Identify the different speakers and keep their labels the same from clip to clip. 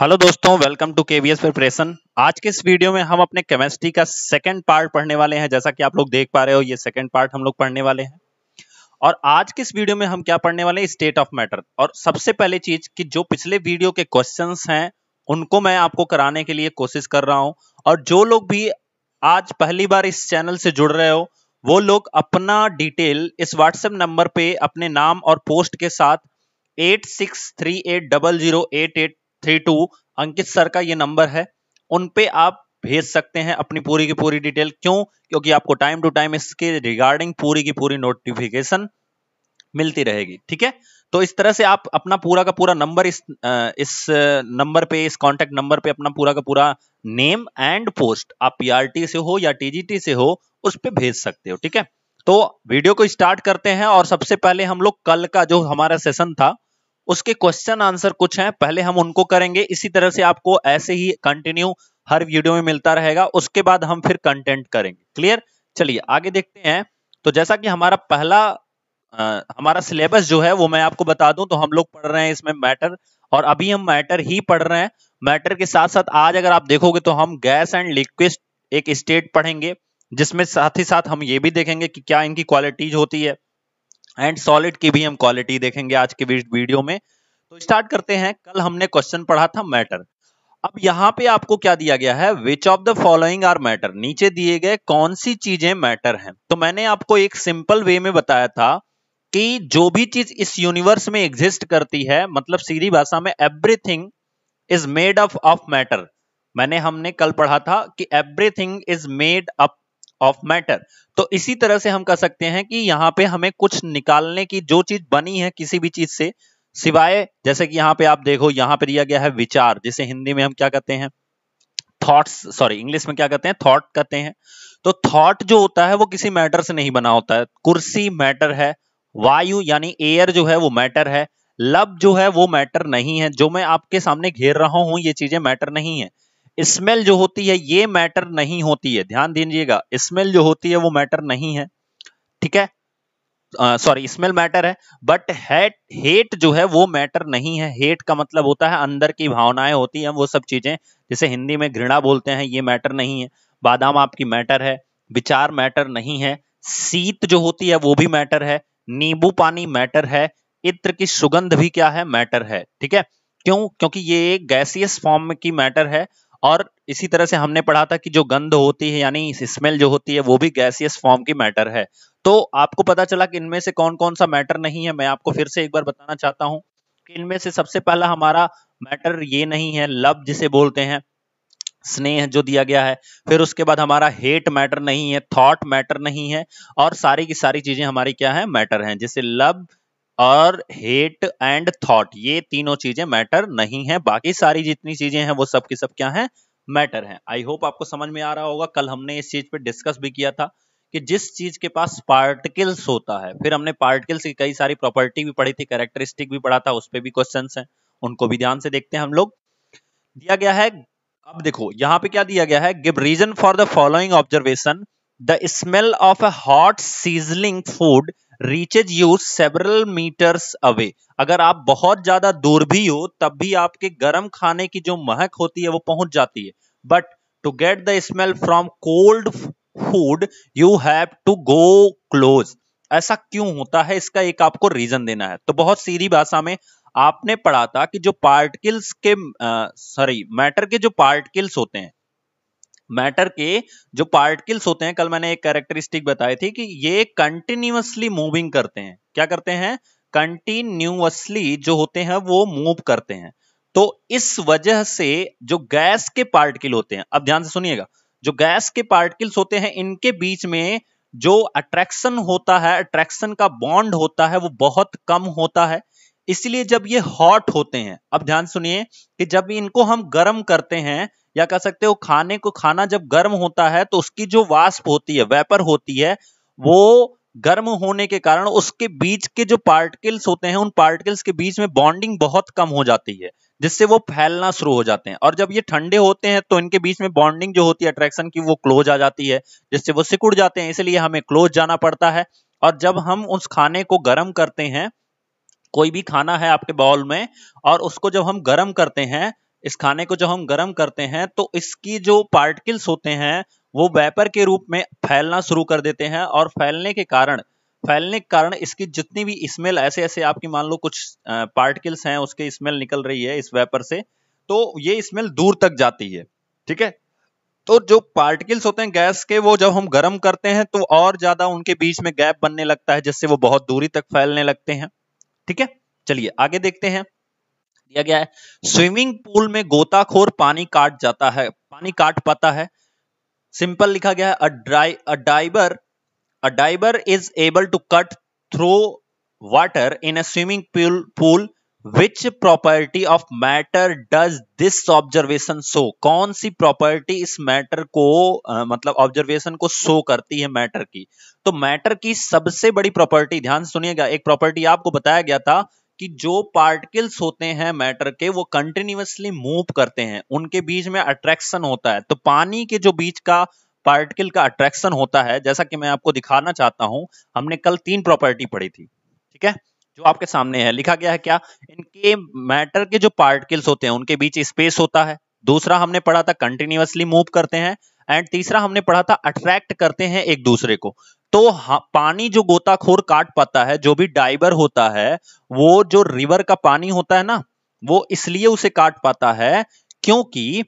Speaker 1: hello दोस्तों welcome to KVS preparation आज के इस वीडियो में हम अपने केमिस्ट्री का सेकंड पार्ट पढ़ने वाले हैं जैसा कि आप लोग देख पा रहे हो ये सेकंड पार्ट हम लोग पढ़ने वाले हैं और आज के इस वीडियो में हम क्या पढ़ने वाले हैं स्टेट ऑफ मैटर और सबसे पहले चीज कि जो पिछले वीडियो के क्वेश्चन हैं उनको मैं आपको कराने के लिए कोशिश कर रहा हूँ और जो लोग भी आज पहली बार इस चैनल से जुड़ रहे हो वो लोग अपना डिटेल इस व्हाट्सएप नंबर पे अपने नाम और पोस्ट के साथ eight six three eight double zero eight eight three two Ankit sir का ये नंबर है उन पे आप भेज सकते हैं अपनी पूरी की पूरी डिटेल क्यों क्योंकि आपको टाइम टू टाइम इसके रिगार्डिंग पूरी की पूरी नोटिफिकेशन मिलती रहेगी ठीक है तो इस तरह से आप अपना पूरा का पूरा नंबर इस इस नंबर पे इस कॉन्टेक्ट नंबर पे अपना पूरा का पूरा नेम एंड पोस्ट आप पीआरटी से हो या टीजीटी से हो उस पर भेज सकते हो ठीक है तो वीडियो को स्टार्ट करते हैं और सबसे पहले हम लोग कल का जो हमारा सेशन था उसके क्वेश्चन आंसर कुछ हैं पहले हम उनको करेंगे इसी तरह से आपको ऐसे ही कंटिन्यू हर वीडियो में मिलता रहेगा उसके बाद हम फिर कंटेंट करेंगे क्लियर चलिए आगे देखते हैं तो जैसा कि हमारा पहला आ, हमारा सिलेबस जो है वो मैं आपको बता दूं तो हम लोग पढ़ रहे हैं इसमें मैटर और अभी हम मैटर ही पढ़ रहे हैं मैटर के साथ साथ आज अगर आप देखोगे तो हम गैस एंड लिक्विड एक स्टेट पढ़ेंगे जिसमें साथ ही साथ हम ये भी देखेंगे कि क्या इनकी क्वालिटीज होती है एंड सॉलिड की भी हम क्वालिटी देखेंगे आज के वीडियो में तो स्टार्ट करते हैं कल हमने क्वेश्चन पढ़ा था मैटर अब यहाँ पे आपको क्या दिया गया है which of the following are matter नीचे दिए गए कौन सी चीजें मैटर हैं तो मैंने आपको एक सिंपल वे में बताया था कि जो भी चीज इस यूनिवर्स में एग्जिस्ट करती है मतलब सीधी भाषा में everything is made up of matter मैंने हमने कल पढ़ा था कि everything is made up of matter तो इसी तरह से हम कह सकते हैं कि यहाँ पे हमें कुछ निकालने की जो चीज बनी है किसी भी चीज से सिवाय जैसे कि यहाँ पे आप देखो यहाँ पे दिया गया है विचार जिसे हिंदी में हम क्या कहते हैं थॉट्स सॉरी इंग्लिश में क्या कहते हैं थॉट कहते हैं तो थॉट जो होता है वो किसी मैटर से नहीं बना होता है कुर्सी मैटर है वायु यानी एयर जो है वो मैटर है लब जो है वो मैटर नहीं है जो मैं आपके सामने घेर रहा हूं ये चीजें मैटर नहीं है स्मेल जो होती है ये मैटर नहीं होती है ध्यान दीजिएगा स्मेल जो होती है वो मैटर नहीं है ठीक है सॉरी स्मेल मैटर है बट हेट हेट जो है वो मैटर नहीं है हेट का मतलब होता है अंदर की भावनाएं होती हैं वो सब चीजें जिसे हिंदी में घृणा बोलते हैं ये मैटर नहीं है बादाम आपकी मैटर है विचार मैटर नहीं है सीत जो होती है वो भी मैटर है नींबू पानी मैटर है इत्र की सुगंध भी क्या है मैटर है ठीक है क्यों क्योंकि ये गैसियस फॉर्म की मैटर है और इसी तरह से हमने पढ़ा था कि जो गंध होती है यानी स्मेल जो होती है वो भी गैसियस फॉर्म की मैटर है तो आपको पता चला कि इनमें से कौन कौन सा मैटर नहीं है मैं आपको फिर से एक बार बताना चाहता हूँ कि इनमें से सबसे पहला हमारा मैटर ये नहीं है लव जिसे बोलते हैं स्नेह जो दिया गया है फिर उसके बाद हमारा हेट मैटर नहीं है थॉट मैटर नहीं है और सारी की सारी चीजें हमारी क्या है मैटर है जैसे लव और हेट एंड थॉट ये तीनों चीजें मैटर नहीं है बाकी सारी जितनी चीजें हैं वो सब की सब क्या है मैटर है आई होप आपको समझ में आ रहा होगा कल हमने इस चीज पे डिस्कस भी किया था कि जिस चीज के पास पार्टिकल्स होता है फिर हमने पार्टिकल्स की कई सारी प्रॉपर्टी भी पढ़ी थी कैरेक्टरिस्टिक भी पढ़ा था उस पर भी क्वेश्चन है उनको भी ध्यान से देखते हैं हम लोग दिया गया है अब देखो यहाँ पे क्या दिया गया है give reason for the following observation the smell of a hot sizzling food reaches you several metres away अगर आप बहुत ज्यादा दूर भी हो तब भी आपके गर्म खाने की जो महक होती है वो पहुंच जाती है but to get the smell from cold food you have to go close ऐसा क्यों होता है इसका एक आपको रीजन देना है तो बहुत सीधी भाषा में आपने पढ़ा था कि जो पार्टिकल्स के सॉरी मैटर के जो पार्टिकल्स होते हैं मैटर के जो पार्टिकल्स होते हैं कल मैंने एक कैरेक्टरिस्टिक बताई थी कि ये कंटिन्यूसली मूविंग करते हैं क्या करते हैं कंटिन्यूसली जो होते हैं वो मूव करते हैं तो इस वजह से जो गैस के पार्टिकल होते हैं अब ध्यान से सुनिएगा जो गैस के पार्टिकल्स होते हैं इनके बीच में जो अट्रैक्शन होता है अट्रैक्शन का बॉन्ड होता है वो बहुत कम होता है इसलिए जब ये हॉट होते हैं अब ध्यान सुनिए कि जब इनको हम गर्म करते हैं या कह सकते हो खाने को खाना जब गर्म होता है तो उसकी जो वास्प होती है वेपर होती है वो गर्म होने के कारण उसके बीच के जो पार्टिकल्स होते हैं उन पार्टिकल्स के बीच में बॉन्डिंग बहुत कम हो जाती है जिससे वो फैलना शुरू हो जाते हैं और जब ये ठंडे होते हैं तो इनके बीच में बॉन्डिंग जो होती है अट्रैक्शन की वो क्लोज आ जाती है जिससे वो सिकुड़ जाते हैं इसलिए हमें क्लोज जाना पड़ता है और जब हम उस खाने को गर्म करते हैं कोई भी खाना है आपके बाउल में और उसको जब हम गर्म करते हैं इस खाने को जब हम गर्म करते हैं तो इसकी जो पार्टिकल्स होते हैं वो वेपर के रूप में फैलना शुरू कर देते हैं और फैलने के कारण फैलने के कारण इसकी जितनी भी स्मेल ऐसे ऐसे आपकी मान लो कुछ पार्टिकल्स हैं उसके स्मेल निकल रही है इस वेपर से तो ये स्मेल दूर तक जाती है ठीक है तो जो पार्टिकल्स होते हैं गैस के वो जब हम गर्म करते हैं तो और ज्यादा उनके बीच में गैप बनने लगता है जिससे वो बहुत दूरी तक फैलने लगते हैं ठीक है चलिए आगे देखते हैं दिया गया है स्विमिंग पूल में गोताखोर पानी काट जाता है पानी काट पाता है सिंपल लिखा गया है a dry a diver a diver is able to cut through water in a swimming pool pool which property of matter does this observation show कौन सी प्रॉपर्टी इस मैटर को आ, मतलब ऑब्जर्वेशन को शो करती है मैटर की तो मैटर की सबसे बड़ी प्रॉपर्टी ध्यान सुनिएगा एक प्रॉपर्टी आपको बताया गया था कि जो पार्टिकल्स होते हैं मैटर के वो कंटिन्यूसली मूव करते हैं उनके बीच में अट्रैक्शन होता है तो पानी के जो बीच का पार्टिकल का अट्रैक्शन होता है जैसा कि मैं आपको दिखाना चाहता हूं हमने कल तीन प्रॉपर्टी पढ़ी थी ठीक है जो आपके सामने है लिखा गया है क्या इनके मैटर के जो पार्टिकल्स होते हैं उनके बीच स्पेस होता है दूसरा हमने पढ़ा था कंटिन्यूसली मूव करते हैं एंड तीसरा हमने पढ़ा था अट्रैक्ट करते हैं एक दूसरे को तो पानी जो गोताखोर काट पाता है जो भी डाइवर होता है वो जो रिवर का पानी होता है ना वो इसलिए उसे काट पाता है क्योंकि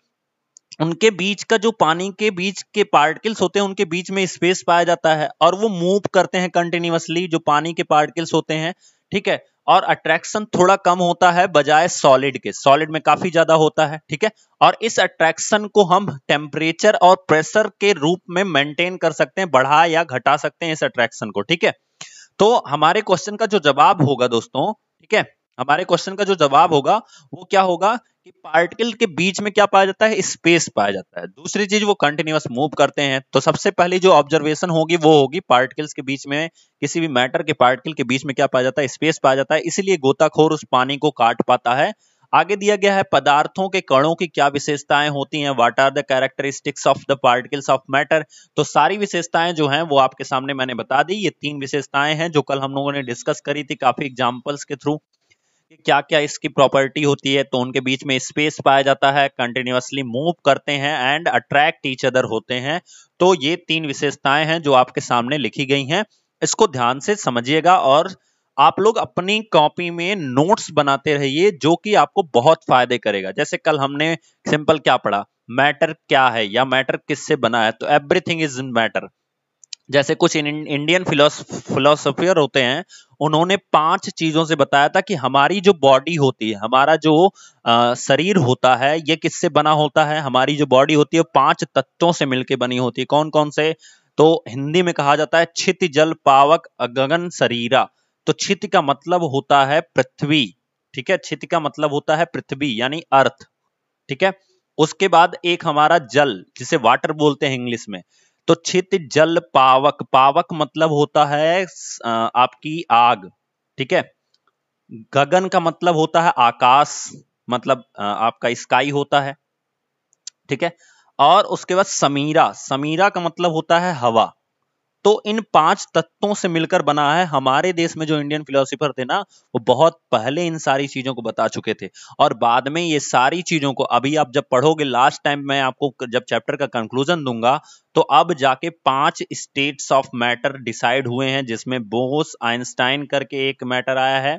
Speaker 1: उनके बीच का जो पानी के बीच के पार्टिकल्स होते हैं उनके बीच में स्पेस पाया जाता है और वो मूव करते हैं कंटिन्यूसली जो पानी के पार्टिकल्स होते हैं ठीक है और अट्रैक्शन थोड़ा कम होता है बजाय सॉलिड के सॉलिड में काफी ज्यादा होता है ठीक है और इस अट्रैक्शन को हम टेम्परेचर और प्रेशर के रूप में मेंटेन कर सकते हैं बढ़ा या घटा सकते हैं इस अट्रैक्शन को ठीक है तो हमारे क्वेश्चन का जो जवाब होगा दोस्तों ठीक है हमारे क्वेश्चन का जो जवाब होगा वो क्या होगा कि पार्टिकल के बीच में क्या पाया जाता है स्पेस पाया जाता है दूसरी चीज वो कंटिन्यूस मूव करते हैं तो सबसे पहले जो ऑब्जर्वेशन होगी वो होगी पार्टिकल्स के बीच में किसी भी मैटर के पार्टिकल के बीच में क्या पाया जाता है स्पेस पाया जाता है इसलिए गोताखोर उस पानी को काट पाता है आगे दिया गया है पदार्थों के कणों की क्या विशेषताएं होती हैं what are the characteristics of the particles of matter तो सारी विशेषताएं जो हैं वो आपके सामने मैंने बता दी ये तीन विशेषताएं हैं जो कल हम लोगों ने डिस्कस करी थी काफी एग्जाम्पल्स के थ्रू क्या क्या इसकी प्रॉपर्टी होती है तो उनके बीच में स्पेस पाया जाता है कंटिन्यूसली मूव करते हैं एंड अट्रैक्ट ईच अदर होते हैं तो ये तीन विशेषताएं हैं जो आपके सामने लिखी गई हैं इसको ध्यान से समझिएगा और आप लोग अपनी कॉपी में नोट्स बनाते रहिए जो कि आपको बहुत फायदे करेगा जैसे कल हमने सिंपल क्या पढ़ा मैटर क्या है या मैटर किससे बना है तो एवरीथिंग इज इन मैटर जैसे कुछ इंडियन फिलोसफियर होते हैं उन्होंने पांच चीजों से बताया था कि हमारी जो बॉडी होती है हमारा जो आ, शरीर होता है ये किससे बना होता है हमारी जो बॉडी होती है पांच तत्वों से मिलकर बनी होती है कौन कौन से तो हिंदी में कहा जाता है छित जल पावक गगन शरीरा तो छित का मतलब होता है पृथ्वी ठीक है छित का मतलब होता है पृथ्वी यानी अर्थ ठीक है उसके बाद एक हमारा जल जिसे वाटर बोलते हैं इंग्लिश में तो छित जल पावक पावक मतलब होता है आपकी आग ठीक है गगन का मतलब होता है आकाश मतलब आपका स्काई होता है ठीक है और उसके बाद समीरा समीरा का मतलब होता है हवा तो इन पांच तत्वों से मिलकर बना है हमारे देश में जो इंडियन फिलोसफर थे ना वो बहुत पहले इन सारी चीजों को बता चुके थे और बाद में ये सारी चीजों को अभी आप जब पढ़ोगे लास्ट टाइम मैं आपको जब चैप्टर का कंक्लूजन दूंगा तो अब जाके पांच स्टेट्स ऑफ मैटर डिसाइड हुए हैं जिसमें बोस आइंस्टाइन करके एक मैटर आया है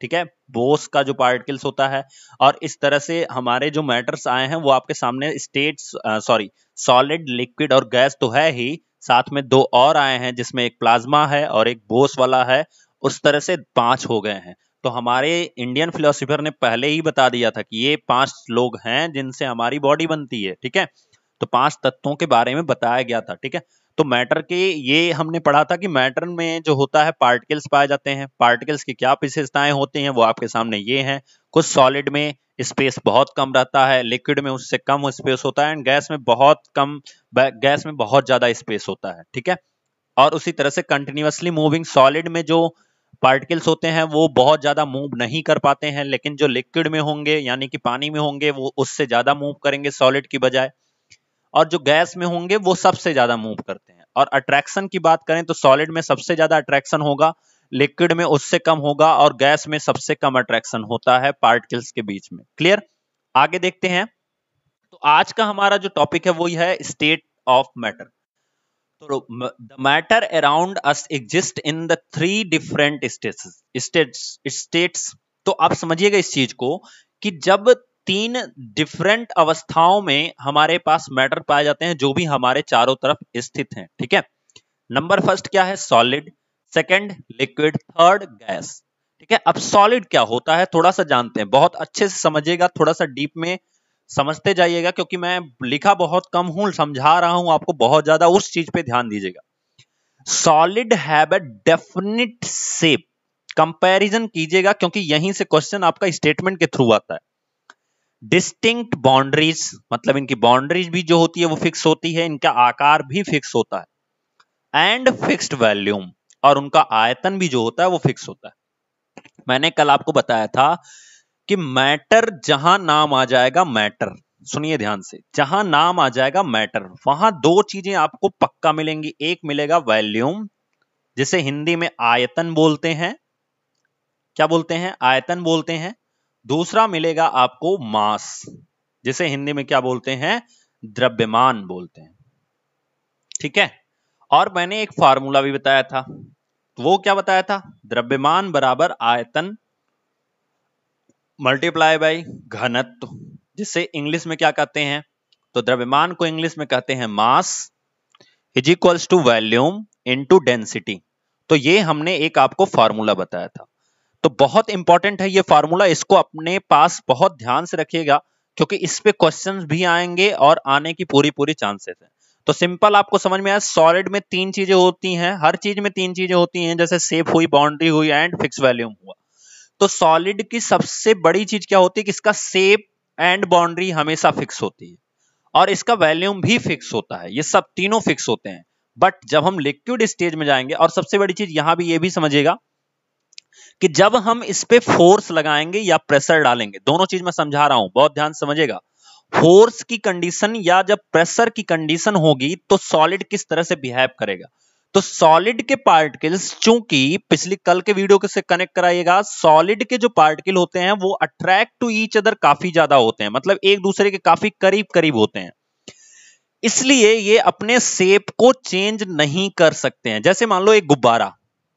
Speaker 1: ठीक है बोस का जो पार्टिकल्स होता है और इस तरह से हमारे जो मैटर्स आए हैं वो आपके सामने स्टेट्स सॉरी सॉलिड लिक्विड और गैस तो है ही साथ में दो और आए हैं जिसमें एक प्लाज्मा है और एक बोस वाला है उस तरह से पांच हो गए हैं तो हमारे इंडियन फिलोसफर ने पहले ही बता दिया था कि ये पांच लोग हैं जिनसे हमारी बॉडी बनती है ठीक है तो पांच तत्वों के बारे में बताया गया था ठीक है तो मैटर के ये हमने पढ़ा था कि मैटर में जो होता है पार्टिकल्स पाए जाते हैं पार्टिकल्स की क्या विशेषताएं होती हैं वो आपके सामने ये हैं कुछ सॉलिड में स्पेस बहुत कम रहता है लिक्विड में उससे कम स्पेस होता है एंड गैस में बहुत कम गैस में बहुत ज्यादा स्पेस होता है ठीक है और उसी तरह से कंटिन्यूसली मूविंग सॉलिड में जो पार्टिकल्स होते हैं वो बहुत ज्यादा मूव नहीं कर पाते हैं लेकिन जो लिक्विड में होंगे यानी कि पानी में होंगे वो उससे ज्यादा मूव करेंगे सॉलिड की बजाय और जो गैस में होंगे वो सबसे ज्यादा मूव करते हैं और अट्रैक्शन की बात करें तो सॉलिड में सबसे ज्यादा अट्रैक्शन होगा लिक्विड में उससे कम होगा और गैस में सबसे कम अट्रैक्शन होता है पार्टिकल्स के बीच में क्लियर आगे देखते हैं तो आज का हमारा जो टॉपिक है वो है स्टेट ऑफ मैटर तो the matter around us exist in the three different state states states तो आप समझिएगा इस चीज को कि जब तीन डिफरेंट अवस्थाओं में हमारे पास मैटर पाए जाते हैं जो भी हमारे चारों तरफ स्थित हैं ठीक है नंबर फर्स्ट क्या है solid second liquid third gas ठीक है अब सॉलिड क्या होता है थोड़ा सा जानते हैं बहुत अच्छे से समझिएगा थोड़ा सा डीप में समझते जाइएगा क्योंकि मैं लिखा बहुत कम हूं समझा रहा हूं आपको बहुत ज्यादा उस चीज पे ध्यान दीजिएगा solid have a definite shape comparison कीजिएगा क्योंकि यहीं से क्वेश्चन आपका स्टेटमेंट के थ्रू आता है डिस्टिंक्ट बाउंड्रीज मतलब इनकी बाउंड्रीज भी जो होती है वो फिक्स होती है इनका आकार भी फिक्स होता है एंड फिक्स्ड वैल्यूम और उनका आयतन भी जो होता है वो फिक्स होता है मैंने कल आपको बताया था कि मैटर जहां नाम आ जाएगा मैटर सुनिए ध्यान से जहां नाम आ जाएगा मैटर वहां दो चीजें आपको पक्का मिलेंगी एक मिलेगा वैल्यूम जिसे हिंदी में आयतन बोलते हैं क्या बोलते हैं आयतन बोलते हैं दूसरा मिलेगा आपको मास जिसे हिंदी में क्या बोलते हैं द्रव्यमान बोलते हैं ठीक है और मैंने एक फार्मूला भी बताया था वो क्या बताया था द्रव्यमान बराबर आयतन मल्टीप्लाई बाई घनत्व जिसे इंग्लिश में क्या कहते हैं तो द्रव्यमान को इंग्लिश में कहते हैं mass is equals to volume into density तो ये हमने एक आपको फार्मूला बताया था तो बहुत इंपॉर्टेंट है ये फार्मूला इसको अपने पास बहुत ध्यान से रखिएगा क्योंकि इस पे क्वेश्चंस भी आएंगे और आने की पूरी पूरी चांसेस है तो सिंपल आपको समझ में आया सॉलिड में तीन चीजें होती हैं हर चीज में तीन चीजें होती हैं जैसे सेफ हुई बाउंड्री हुई एंड फिक्स वैल्यूम हुआ तो सॉलिड की सबसे बड़ी चीज क्या होती है कि इसका सेप एंड बाउंड्री हमेशा फिक्स होती है और इसका वैल्यूम भी फिक्स होता है ये सब तीनों फिक्स होते हैं बट जब हम लिक्विड स्टेज में जाएंगे और सबसे बड़ी चीज यहां भी ये भी समझिएगा कि जब हम इस पर फोर्स लगाएंगे या प्रेशर डालेंगे दोनों चीज मैं समझा रहा हूं बहुत ध्यान समझेगा फोर्स की कंडीशन या जब प्रेशर की कंडीशन होगी तो सॉलिड किस तरह से बिहेव करेगा तो सॉलिड के पार्टिकल्स चूंकि पिछली कल के वीडियो से कनेक्ट कराइएगा सॉलिड के जो पार्टिकल होते हैं वो अट्रैक्ट टू ईच अदर काफी ज्यादा होते हैं मतलब एक दूसरे के काफी करीब करीब होते हैं इसलिए ये अपने सेप को चेंज नहीं कर सकते हैं जैसे मान लो एक गुब्बारा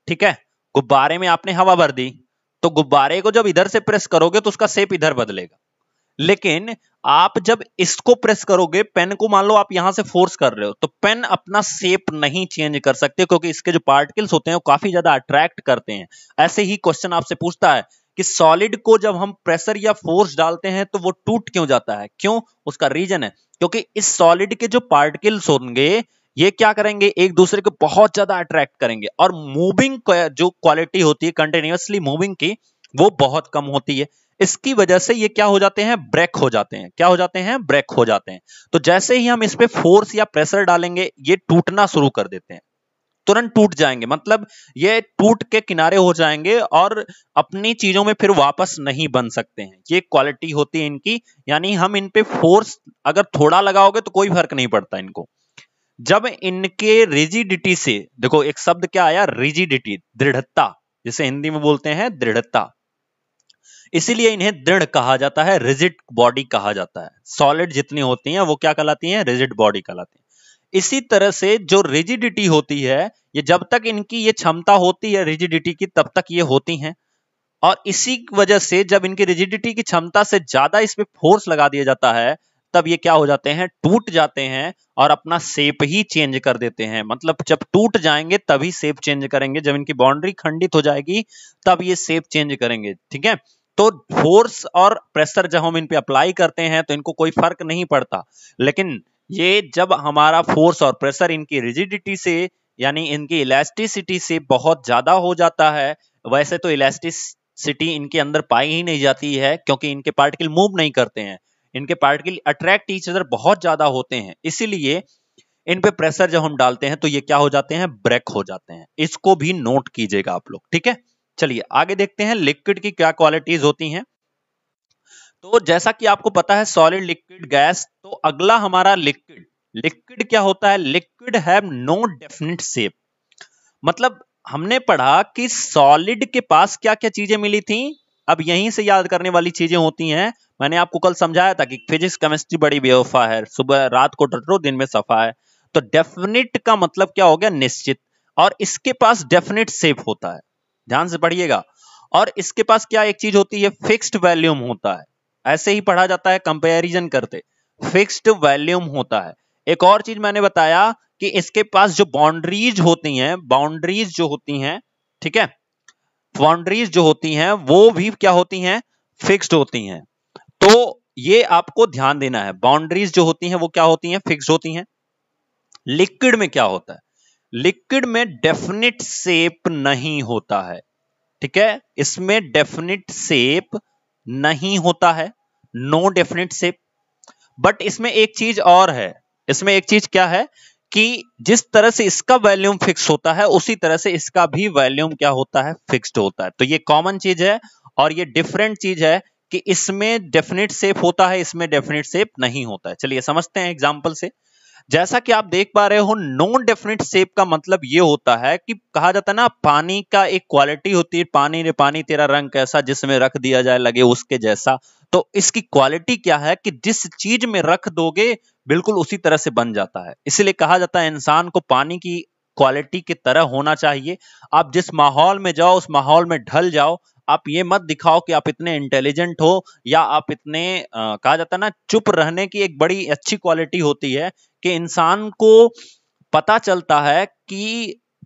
Speaker 1: ठीक है गुब्बारे में आपने हवा भर दी तो गुब्बारे को जब इधर से प्रेस करोगे तो उसका सेप इधर बदलेगा लेकिन आप जब इसको प्रेस करोगे पेन को मान लो आप यहां से फोर्स कर रहे हो तो पेन अपना सेप नहीं चेंज कर सकते क्योंकि इसके जो पार्टिकल्स होते हैं वो काफी ज्यादा अट्रैक्ट करते हैं ऐसे ही क्वेश्चन आपसे पूछता है कि सॉलिड को जब हम प्रेशर या फोर्स डालते हैं तो वो टूट क्यों जाता है क्यों उसका रीजन है क्योंकि इस सॉलिड के जो पार्टिकल्स होंगे ये क्या करेंगे एक दूसरे को बहुत ज्यादा अट्रैक्ट करेंगे और मूविंग जो क्वालिटी होती है कंटिन्यूसली मूविंग की वो बहुत कम होती है इसकी वजह से ये क्या हो जाते हैं ब्रेक हो जाते हैं क्या हो जाते हैं ब्रेक हो जाते हैं तो जैसे ही हम इस पर फोर्स या प्रेशर डालेंगे ये टूटना शुरू कर देते हैं तुरंत टूट जाएंगे मतलब ये टूट के किनारे हो जाएंगे और अपनी चीजों में फिर वापस नहीं बन सकते हैं ये क्वालिटी होती है इनकी यानी हम इन पे फोर्स अगर थोड़ा लगाओगे तो कोई फर्क नहीं पड़ता इनको जब इनके रिजिडिटी से देखो एक शब्द क्या आया रिजिडिटी दृढ़ता जिसे हिंदी में बोलते हैं दृढ़ता इसीलिए इन्हें दृढ़ कहा जाता है रिजिड बॉडी कहा जाता है सॉलिड जितनी होती हैं वो क्या कहलाती हैं रिजिड बॉडी कहलाती हैं इसी तरह से जो रिजिडिटी होती है ये जब तक इनकी ये क्षमता होती है रिजिडिटी की तब तक ये होती हैं और इसी वजह से जब इनकी रिजिडिटी की क्षमता से ज्यादा इस पर फोर्स लगा दिया जाता है तब ये क्या हो जाते हैं टूट जाते हैं और अपना सेप ही चेंज कर देते हैं मतलब जब टूट जाएंगे तभी सेप चेंज करेंगे जब इनकी बाउंड्री खंडित हो जाएगी तब ये सेप चेंज करेंगे ठीक है तो फोर्स और प्रेशर जब हम इन पे अप्लाई करते हैं तो इनको कोई फर्क नहीं पड़ता लेकिन ये जब हमारा फोर्स और प्रेशर इनकी रिजिडिटी से यानी इनकी इलास्टिसिटी से बहुत ज्यादा हो जाता है वैसे तो इलास्टिसिटी इनके अंदर पाई ही नहीं जाती है क्योंकि इनके पार्टिकल मूव नहीं करते हैं इनके पार्टिकल अट्रैक्ट ईच अदर बहुत ज्यादा होते हैं इसीलिए इन पे प्रेशर जब हम डालते हैं तो ये क्या हो जाते हैं ब्रेक हो जाते हैं इसको भी नोट कीजिएगा आप लोग ठीक है चलिए आगे देखते हैं लिक्विड की क्या क्वालिटीज होती हैं तो जैसा कि आपको पता है सॉलिड लिक्विड गैस तो अगला हमारा लिक्विड लिक्विड क्या होता है liquid have no definite shape मतलब हमने पढ़ा कि सॉलिड के पास क्या क्या चीजें मिली थी अब यहीं से याद करने वाली चीजें होती हैं मैंने आपको कल समझाया था कि फिजिक्स केमिस्ट्री बड़ी बेवफा है सुबह रात को डटरो दिन में सफा है तो डेफिनेट का मतलब क्या हो गया निश्चित और इसके पास डेफिनेट शेप होता है ध्यान से पढ़िएगा और इसके पास क्या एक चीज होती है फिक्स्ड वैल्यूम होता है ऐसे ही पढ़ा जाता है कंपेरिजन करते फिक्स्ड वैल्यूम होता है एक और चीज मैंने बताया कि इसके पास जो बाउंड्रीज होती हैं बाउंड्रीज जो होती हैं ठीक है बाउंड्रीज जो होती हैं वो भी क्या होती हैं फिक्स्ड होती हैं तो ये आपको ध्यान देना है बाउंड्रीज जो होती हैं वो क्या होती हैं फिक्स्ड होती हैं लिक्विड में क्या होता है लिक्विड में डेफिनेट सेप नहीं होता है ठीक है इसमें डेफिनेट सेप नहीं होता है नो डेफिनेट सेप बट इसमें एक चीज और है इसमें एक चीज क्या है कि जिस तरह से इसका वैल्यूम फिक्स होता है उसी तरह से इसका भी वैल्यूम क्या होता है फिक्स्ड होता है तो ये कॉमन चीज है और ये डिफरेंट चीज है कि इसमें डेफिनेट सेप होता है इसमें डेफिनेट सेप नहीं होता है चलिए समझते हैं एग्जाम्पल से जैसा कि आप देख पा रहे हो नॉन डेफिनेट सेप का मतलब ये होता है कि कहा जाता है ना पानी का एक क्वालिटी होती है पानी ने पानी तेरा रंग कैसा जिसमें रख दिया जाए लगे उसके जैसा तो इसकी क्वालिटी क्या है कि जिस चीज में रख दोगे बिल्कुल उसी तरह से बन जाता है इसलिए कहा जाता है इंसान को पानी की क्वालिटी की तरह होना चाहिए आप जिस माहौल में जाओ उस माहौल में ढल जाओ आप ये मत दिखाओ कि आप इतने इंटेलिजेंट हो या आप इतने आ, कहा जाता है ना चुप रहने की एक बड़ी अच्छी क्वालिटी होती है कि इंसान को पता चलता है कि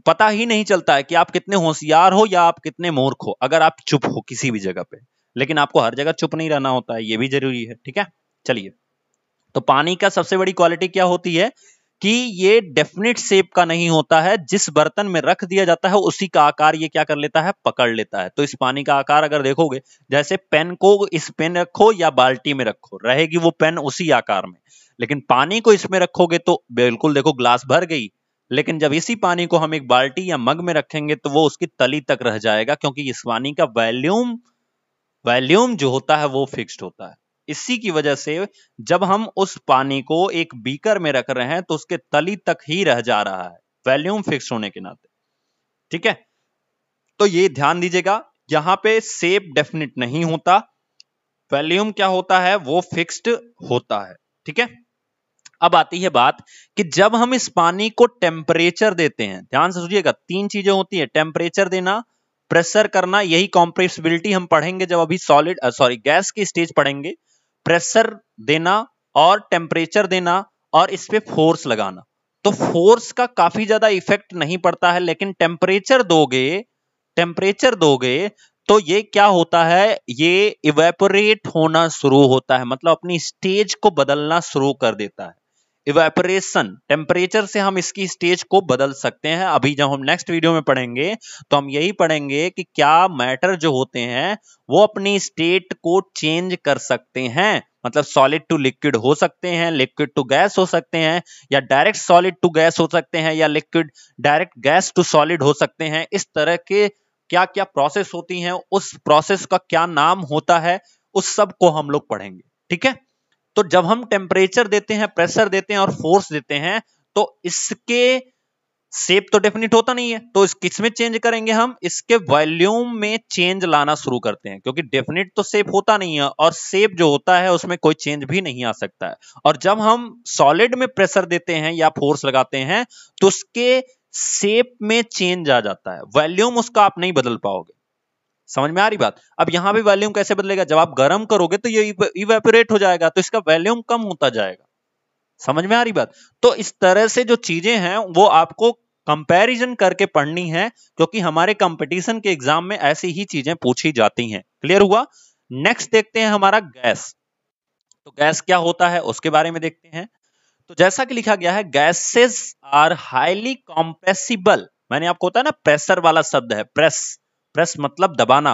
Speaker 1: पता ही नहीं चलता है कि आप कितने होशियार हो या आप कितने मूर्ख हो अगर आप चुप हो किसी भी जगह पे लेकिन आपको हर जगह चुप नहीं रहना होता है ये भी जरूरी है ठीक है चलिए तो पानी का सबसे बड़ी क्वालिटी क्या होती है कि ये डेफिनेट सेप का नहीं होता है जिस बर्तन में रख दिया जाता है उसी का आकार ये क्या कर लेता है पकड़ लेता है तो इस पानी का आकार अगर देखोगे जैसे पेन को इस पेन रखो या बाल्टी में रखो रहेगी वो पेन उसी आकार में लेकिन पानी को इसमें रखोगे तो बिल्कुल देखो ग्लास भर गई लेकिन जब इसी पानी को हम एक बाल्टी या मग में रखेंगे तो वो उसकी तली तक रह जाएगा क्योंकि इस पानी का वैल्यूम वैल्यूम जो होता है वो फिक्स्ड होता है इसी की वजह से जब हम उस पानी को एक बीकर में रख रहे हैं तो उसके तली तक ही रह जा रहा है वैल्यूम फिक्स होने के नाते ठीक है तो ये ध्यान दीजिएगा यहां पे सेप डेफिनेट नहीं होता वैल्यूम क्या होता है वो फिक्स्ड होता है ठीक है अब आती है बात कि जब हम इस पानी को टेम्परेचर देते हैं ध्यान से सोचिएगा तीन चीजें होती है टेम्परेचर देना प्रेशर करना यही कॉम्प्रेसिबिलिटी हम पढ़ेंगे जब अभी सॉलिड सॉरी गैस की स्टेज पढ़ेंगे प्रेशर देना और टेम्परेचर देना और इस पर फोर्स लगाना तो फोर्स का काफी ज्यादा इफेक्ट नहीं पड़ता है लेकिन टेम्परेचर दोगे टेम्परेचर दोगे तो ये क्या होता है ये इवेपोरेट होना शुरू होता है मतलब अपनी स्टेज को बदलना शुरू कर देता है इवेपरेशन टेम्परेचर से हम इसकी स्टेज को बदल सकते हैं अभी जब हम नेक्स्ट वीडियो में पढ़ेंगे तो हम यही पढ़ेंगे कि क्या मैटर जो होते हैं वो अपनी स्टेट को चेंज कर सकते हैं मतलब सॉलिड टू लिक्विड हो सकते हैं लिक्विड टू गैस हो सकते हैं या डायरेक्ट सॉलिड टू गैस हो सकते हैं या liquid direct gas to solid हो सकते हैं इस तरह के क्या क्या प्रोसेस होती हैं उस प्रोसेस का क्या नाम होता है उस सब को हम लोग पढ़ेंगे ठीक है तो जब हम टेम्परेचर देते हैं प्रेशर देते हैं और फोर्स देते हैं तो इसके सेप तो डेफिनेट होता नहीं है तो इस किसमें चेंज करेंगे हम इसके वॉल्यूम में चेंज लाना शुरू करते हैं क्योंकि डेफिनेट तो सेप होता नहीं है और सेप जो होता है उसमें कोई चेंज भी नहीं आ सकता है और जब हम सॉलिड में प्रेशर देते हैं या फोर्स लगाते हैं तो उसके सेप में चेंज आ जाता है वॉल्यूम उसका आप नहीं बदल पाओगे समझ में आ रही बात अब यहाँ भी वैल्यूम कैसे बदलेगा जब आप गर्म करोगे तो ये इवेपोरेट हो जाएगा तो इसका वैल्यूम कम होता जाएगा समझ में आ रही बात तो इस तरह से जो चीजें हैं वो आपको कंपैरिजन करके पढ़नी है क्योंकि हमारे कंपटीशन के एग्जाम में ऐसी ही चीजें पूछी जाती हैं क्लियर हुआ नेक्स्ट देखते हैं हमारा गैस तो गैस क्या होता है उसके बारे में देखते हैं तो जैसा कि लिखा गया है गैसेस आर हाईली कॉम्प्रेसिबल मैंने आपको होता है ना प्रेशर वाला शब्द है प्रेस प्रेस मतलब दबाना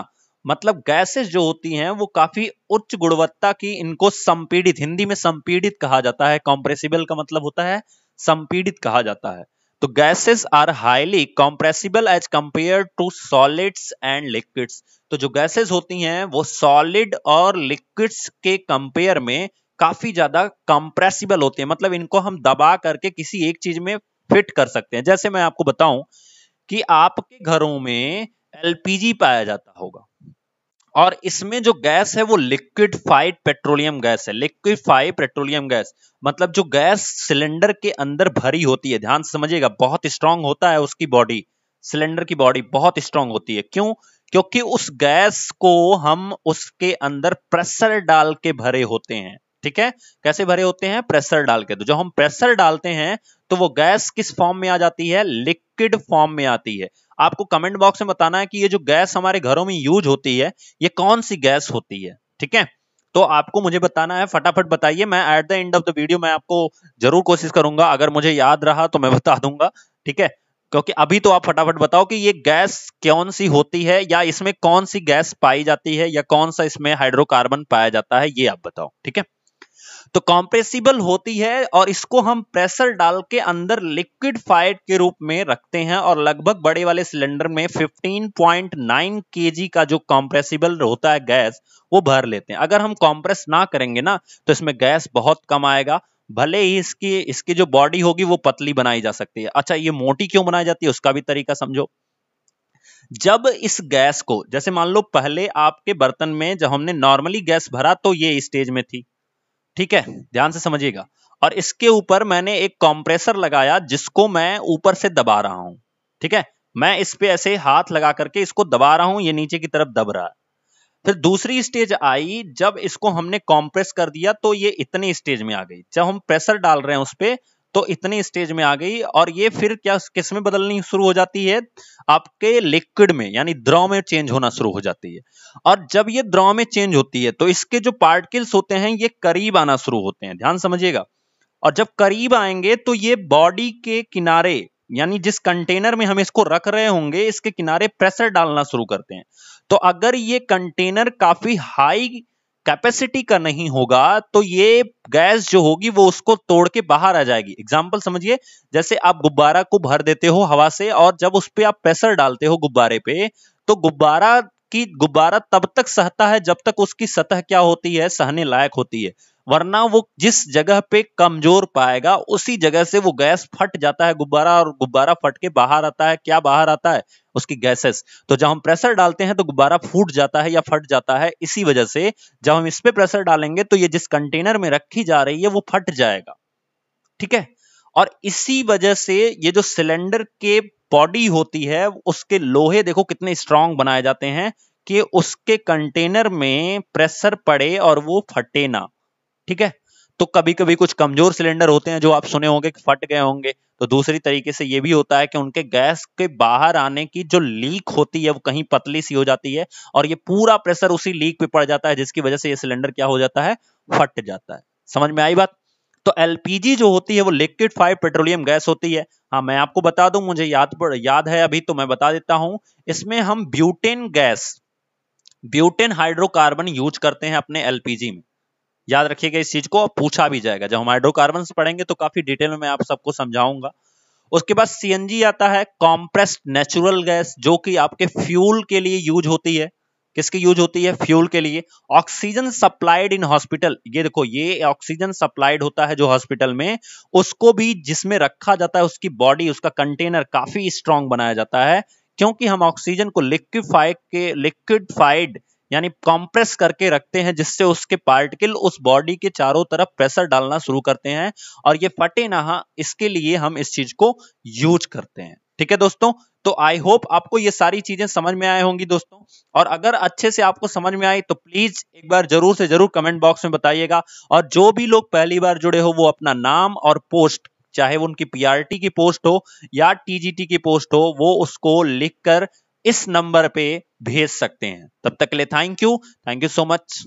Speaker 1: मतलब गैसेस जो होती हैं वो काफी उच्च गुणवत्ता की इनको संपीड़ित हिंदी में संपीड़ित कहा जाता है कॉम्प्रेसिबल का मतलब होता है संपीड़ित कहा जाता है तो gases are highly compressible as compared to solids and liquids तो जो गैसेस होती हैं वो सॉलिड और लिक्विड्स के कंपेयर में काफी ज्यादा कंप्रेसिबल होते हैं मतलब इनको हम दबा करके किसी एक चीज में फिट कर सकते हैं जैसे मैं आपको बताऊं कि आपके घरों में एलपीजी पाया जाता होगा और इसमें जो गैस है वो लिक्विड फाइड पेट्रोलियम गैस है लिक्विड फाइड पेट्रोलियम गैस मतलब जो गैस सिलेंडर के अंदर भरी होती है ध्यान से समझिएगा बहुत स्ट्रांग होता है उसकी बॉडी सिलेंडर की बॉडी बहुत स्ट्रांग होती है क्यों क्योंकि उस गैस को हम उसके अंदर प्रेशर डाल के भरे होते हैं ठीक है कैसे भरे होते हैं प्रेशर डाल के तो जब हम प्रेशर डालते हैं तो वो गैस किस फॉर्म में आ जाती है लिक्विड फॉर्म में आती है आपको कमेंट बॉक्स में बताना है कि ये जो गैस हमारे घरों में यूज होती है ये कौन सी गैस होती है ठीक है तो आपको मुझे बताना है फटाफट बताइए मैं at the end of the video मैं आपको जरूर कोशिश करूंगा अगर मुझे याद रहा तो मैं बता दूंगा ठीक है क्योंकि अभी तो आप फटाफट बताओ कि ये गैस कौन सी होती है या इसमें कौन सी गैस पाई जाती है या कौन सा इसमें हाइड्रोकार्बन पाया जाता है ये आप बताओ ठीक है तो कॉम्प्रेसिबल होती है और इसको हम प्रेशर डाल के अंदर लिक्विड फाइड के रूप में रखते हैं और लगभग बड़े वाले सिलेंडर में 15.9 पॉइंट का जो कॉम्प्रेसिबल होता है गैस वो भर लेते हैं अगर हम कॉम्प्रेस ना करेंगे ना तो इसमें गैस बहुत कम आएगा भले ही इसकी इसकी जो बॉडी होगी वो पतली बनाई जा सकती है अच्छा ये मोटी क्यों बनाई जाती है उसका भी तरीका समझो जब इस गैस को जैसे मान लो पहले आपके बर्तन में जब हमने नॉर्मली गैस भरा तो ये स्टेज में थी ठीक है ध्यान से समझिएगा और इसके ऊपर मैंने एक कॉम्प्रेसर लगाया जिसको मैं ऊपर से दबा रहा हूं ठीक है मैं इस पे ऐसे हाथ लगा करके इसको दबा रहा हूं ये नीचे की तरफ दब रहा है फिर दूसरी स्टेज आई जब इसको हमने कॉम्प्रेस कर दिया तो ये इतने स्टेज में आ गई जब हम प्रेशर डाल रहे हैं उस पर तो इतने स्टेज में आ गई और ये फिर क्या किस में बदलनी शुरू हो जाती है आपके लिक्विड में यानी द्रव में चेंज होना शुरू हो जाती है और जब ये द्रव में चेंज होती है तो इसके जो पार्टिकल्स होते हैं ये करीब आना शुरू होते हैं ध्यान समझिएगा और जब करीब आएंगे तो ये बॉडी के किनारे यानी जिस कंटेनर में हम इसको रख रहे होंगे इसके किनारे प्रेशर डालना शुरू करते हैं तो अगर ये कंटेनर काफी हाई कैपेसिटी का नहीं होगा तो ये गैस जो होगी वो उसको तोड़ के बाहर आ जाएगी एग्जाम्पल समझिए जैसे आप गुब्बारा को भर देते हो हवा से और जब उस पर आप प्रेशर डालते हो गुब्बारे पे तो गुब्बारा कि गुब्बारा तब तक सहता है जब तक उसकी सतह क्या होती है सहने लायक होती है वरना वो जिस जगह पे कमजोर पाएगा उसी जगह से वो गैस फट जाता है गुब्बारा और गुब्बारा फट के बाहर आता है क्या बाहर आता है उसकी गैसेस तो जब हम प्रेशर डालते हैं तो गुब्बारा फूट जाता है या फट जाता है इसी वजह से जब हम इस पे प्रेशर डालेंगे तो ये जिस कंटेनर में रखी जा रही है वो फट जाएगा ठीक है और इसी वजह से ये जो सिलेंडर के बॉडी होती है उसके लोहे देखो कितने स्ट्रांग बनाए जाते हैं कि उसके कंटेनर में प्रेशर पड़े और वो फटे ना ठीक है तो कभी कभी कुछ कमजोर सिलेंडर होते हैं जो आप सुने होंगे फट गए होंगे तो दूसरी तरीके से ये भी होता है कि उनके गैस के बाहर आने की जो लीक होती है वो कहीं पतली सी हो जाती है और ये पूरा प्रेशर उसी लीक पे पड़ जाता है जिसकी वजह से ये सिलेंडर क्या हो जाता है फट जाता है समझ में आई बात तो एलपीजी जो होती है वो लिक्विड फाइव पेट्रोलियम गैस होती है हाँ मैं आपको बता दूं मुझे याद पर याद है अभी तो मैं बता देता हूं इसमें हम butane gas butane hydrocarbon use करते हैं अपने एलपीजी में याद रखिएगा इस चीज को पूछा भी जाएगा जब हम हाइड्रोकार्बन पढ़ेंगे तो काफी डिटेल में आप सबको समझाऊंगा उसके बाद सीएनजी आता है कॉम्प्रेस्ड नेचुरल गैस जो कि आपके फ्यूल के लिए यूज होती है किसकी यूज होती है फ्यूल के लिए ऑक्सीजन सप्लाइड इन हॉस्पिटल ये देखो ये ऑक्सीजन सप्लाइड होता है जो हॉस्पिटल में उसको भी जिसमें रखा जाता है उसकी बॉडी उसका कंटेनर काफी स्ट्रांग बनाया जाता है क्योंकि हम ऑक्सीजन को लिक्विफाई के लिक्विडफाइड यानी कंप्रेस करके रखते हैं जिससे उसके पार्टिकल उस बॉडी के चारों तरफ प्रेशर डालना शुरू करते हैं और ये फटे ना हाँ, इसके लिए हम इस चीज को यूज करते हैं ठीक है दोस्तों तो आई होप आपको ये सारी चीजें समझ में आए होंगी दोस्तों और अगर अच्छे से आपको समझ में आई तो प्लीज एक बार जरूर से जरूर कमेंट बॉक्स में बताइएगा और जो भी लोग पहली बार जुड़े हो वो अपना नाम और पोस्ट चाहे वो उनकी पीआरटी की पोस्ट हो या टीजीटी की पोस्ट हो वो उसको लिखकर इस नंबर पे भेज सकते हैं तब तक के लिए thank you thank you so much